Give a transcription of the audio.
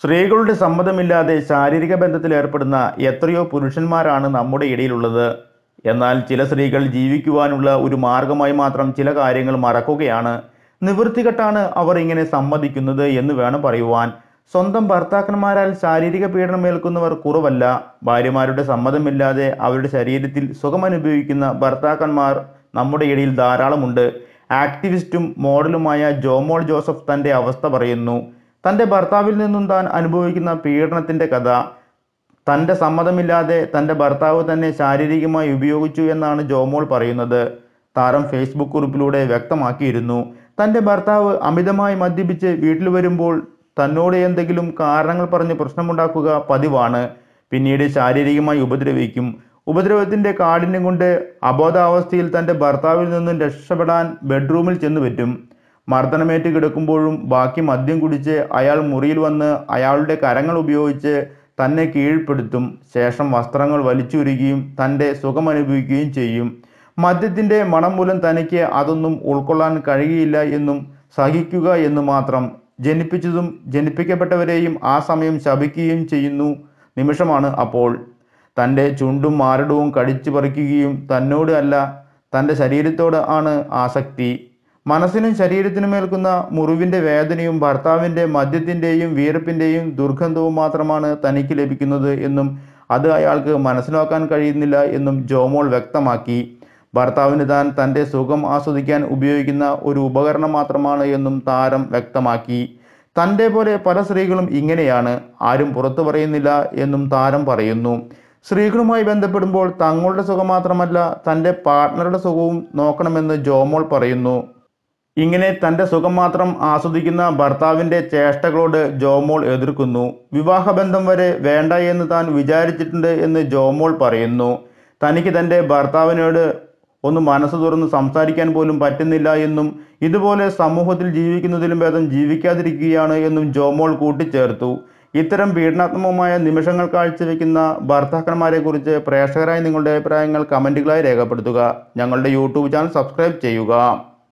സ്ത്രീകളുടെ സമ്മതമില്ലാതെ ശാരീരിക ബന്ധത്തിൽ ഏർപ്പെടുന്ന എത്രയോ പുരുഷന്മാരാണ് നമ്മുടെ ഇടയിലുള്ളത് എന്നാൽ ചില സ്ത്രീകൾ ജീവിക്കുവാനുള്ള ഒരു മാർഗമായി മാത്രം ചില കാര്യങ്ങൾ മറക്കുകയാണ് നിവൃത്തികെട്ടാണ് അവർ ഇങ്ങനെ സമ്മതിക്കുന്നത് എന്ന് വേണം പറയുവാൻ സ്വന്തം ഭർത്താക്കന്മാരാൽ ശാരീരിക പീഡനം ഏൽക്കുന്നവർ കുറവല്ല ഭാര്യമാരുടെ സമ്മതമില്ലാതെ അവരുടെ ശരീരത്തിൽ സുഖമനുഭവിക്കുന്ന ഭർത്താക്കന്മാർ നമ്മുടെ ഇടയിൽ ധാരാളമുണ്ട് ആക്ടിവിസ്റ്റും മോഡലുമായ ജോമോൾ ജോസഫ് തൻ്റെ അവസ്ഥ പറയുന്നു തൻ്റെ ഭർത്താവിൽ നിന്നും താൻ അനുഭവിക്കുന്ന പീഡനത്തിൻ്റെ കഥ തൻ്റെ സമ്മതമില്ലാതെ തൻ്റെ ഭർത്താവ് തന്നെ ശാരീരികമായി ഉപയോഗിച്ചു എന്നാണ് ജോമോൾ പറയുന്നത് താരം ഫേസ്ബുക്ക് കുറിപ്പിലൂടെ വ്യക്തമാക്കിയിരുന്നു തൻ്റെ ഭർത്താവ് അമിതമായി മദ്യപിച്ച് വീട്ടിൽ വരുമ്പോൾ തന്നോട് എന്തെങ്കിലും കാരണങ്ങൾ പറഞ്ഞ് പ്രശ്നമുണ്ടാക്കുക പതിവാണ് പിന്നീട് ശാരീരികമായി ഉപദ്രവിക്കും ഉപദ്രവത്തിൻ്റെ കാഠിന്യം കൊണ്ട് അബോധാവസ്ഥയിൽ തൻ്റെ ഭർത്താവിൽ നിന്നും രക്ഷപ്പെടാൻ ബെഡ്റൂമിൽ ചെന്നു പറ്റും മർദ്ദനമേറ്റ് കിടക്കുമ്പോഴും ബാക്കി മദ്യം കുടിച്ച് അയാൾ മുറിയിൽ വന്ന് അയാളുടെ കരങ്ങൾ ഉപയോഗിച്ച് തന്നെ കീഴ്പ്പെടുത്തും ശേഷം വസ്ത്രങ്ങൾ വലിച്ചുരുകയും തൻ്റെ സുഖമനുഭവിക്കുകയും ചെയ്യും മദ്യത്തിൻ്റെ മണം മൂലം തനിക്ക് അതൊന്നും ഉൾക്കൊള്ളാൻ കഴിയില്ല എന്നും സഹിക്കുക എന്ന് മാത്രം ജനിപ്പിച്ചതും ജനിപ്പിക്കപ്പെട്ടവരെയും ആ സമയം ശപിക്കുകയും ചെയ്യുന്നു നിമിഷമാണ് അപ്പോൾ തൻ്റെ ചുണ്ടും മാരടവും കടിച്ചു പറിക്കുകയും തന്നോട് അല്ല തൻ്റെ ശരീരത്തോട് ആണ് ആസക്തി മനസ്സിനും ശരീരത്തിനും ഏൽക്കുന്ന മുറിവിൻ്റെ വേദനയും ഭർത്താവിൻ്റെ മദ്യത്തിൻ്റെയും വീർപ്പിൻ്റെയും ദുർഗന്ധവും മാത്രമാണ് തനിക്ക് ലഭിക്കുന്നത് എന്നും അത് അയാൾക്ക് മനസ്സിലാക്കാൻ കഴിയുന്നില്ല എന്നും ജോമോൾ വ്യക്തമാക്കി ഭർത്താവിന് താൻ തൻ്റെ സുഖം ആസ്വദിക്കാൻ ഉപയോഗിക്കുന്ന ഒരു ഉപകരണം മാത്രമാണ് എന്നും താരം വ്യക്തമാക്കി തൻ്റെ പോലെ പല സ്ത്രീകളും ഇങ്ങനെയാണ് ആരും പുറത്തു പറയുന്നില്ല എന്നും താരം പറയുന്നു സ്ത്രീകളുമായി ബന്ധപ്പെടുമ്പോൾ തങ്ങളുടെ സുഖം മാത്രമല്ല തൻ്റെ പാർട്ട്ണറുടെ സുഖവും നോക്കണമെന്ന് ജോമോൾ പറയുന്നു ഇങ്ങനെ തൻ്റെ സുഖം മാത്രം ആസ്വദിക്കുന്ന ഭർത്താവിൻ്റെ ചേഷ്ടകളോട് ജോമോൾ എതിർക്കുന്നു വിവാഹബന്ധം വരെ വേണ്ട എന്ന് താൻ വിചാരിച്ചിട്ടുണ്ട് എന്ന് ജോമോൾ പറയുന്നു തനിക്ക് തൻ്റെ ഭർത്താവിനോട് ഒന്ന് മനസ്സ് തുറന്ന് സംസാരിക്കാൻ പോലും പറ്റുന്നില്ല എന്നും ഇതുപോലെ സമൂഹത്തിൽ ജീവിക്കുന്നതിലും ഭേദം ജീവിക്കാതിരിക്കുകയാണ് എന്നും ജോമോൾ കൂട്ടിച്ചേർത്തു ഇത്തരം പീഡനാത്മകമായ നിമിഷങ്ങൾ കാഴ്ചവെക്കുന്ന ഭർത്താക്കന്മാരെക്കുറിച്ച് പ്രേക്ഷകരായി നിങ്ങളുടെ അഭിപ്രായങ്ങൾ കമൻറ്റുകളായി രേഖപ്പെടുത്തുക ഞങ്ങളുടെ യൂട്യൂബ് ചാനൽ സബ്സ്ക്രൈബ് ചെയ്യുക